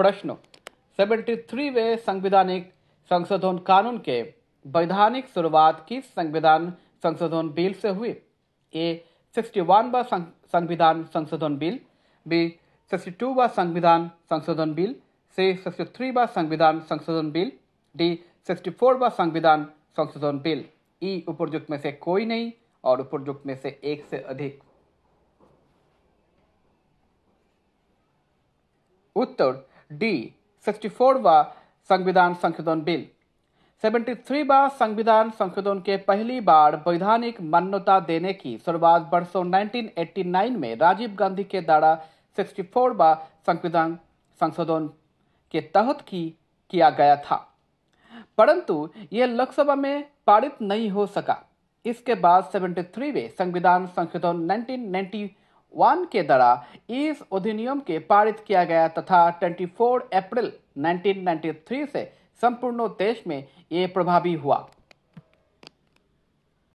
प्रश्न 73 वे संविधानिक संशोधन कानून के वैधानिक शुरुआत किस संविधान संशोधन बिल से हुई ए सिक्सटी वन व संविधान संशोधन बिल बी सिक्सटी टू व संविधान संशोधन बिल सी सिक्सटी थ्री व संविधान संशोधन बिल डी सिक्सटी फोर व संविधान संशोधन बिल ई उपरयुक्त में से कोई नहीं और उपरयुक्त में से एक से अधिक उत्तर डी सिक्सटी 64वां संविधान संशोधन बिल 73वां संविधान संशोधन के पहली बार वैधानिक मान्यता देने की शुरुआत वर्षों 1989 में राजीव गांधी के द्वारा 64वां संविधान संशोधन के तहत की किया गया था परंतु यह लोकसभा में पारित नहीं हो सका इसके बाद 73वें संविधान संशोधन 1990 वन के द्वारा इस अधिनियम के पारित किया गया तथा 24 अप्रैल 1993 से संपूर्ण देश में ये प्रभावी हुआ